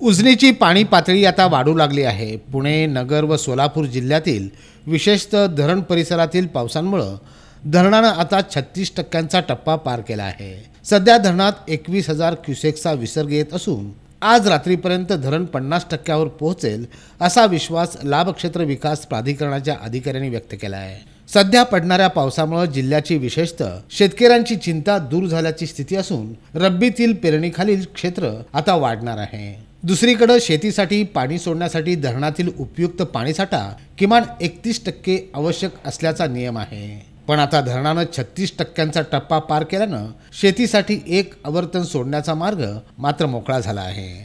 उजनीची पाणी पातळी आता वाढू लागली आहे पुणे नगर व सोलापूर जिल्ह्यातील विशेषतः धरण परिसरातील पावसांमुळं धरणानं आता छत्तीस टक्क्यांचा टप्पा पार केला आहे सध्या धरणात एकवीस हजार क्युसेक्सचा विसर्ग येत असून आज रात्रीपर्यंत धरण पन्नास टक्क्यावर पोहोचेल असा विश्वास लाभक्षेत्र विकास प्राधिकरणाच्या अधिकाऱ्यांनी व्यक्त केला आहे सध्या पडणाऱ्या पावसामुळे जिल्ह्याची विशेषतः शेतकऱ्यांची चिंता दूर झाल्याची स्थिती असून रब्बीतील पेरणीखालील क्षेत्र आता वाढणार आहे दुसरीकडे शेतीसाठी पाणी सोडण्यासाठी धरणातील उपयुक्त पाणीसाठा किमान एकतीस टक्के आवश्यक असल्याचा नियम आहे पण आता धरणानं छत्तीस टक्क्यांचा टप्पा पार केल्यानं शेतीसाठी एक आवर्तन सोडण्याचा मार्ग मात्र मोकळा झाला आहे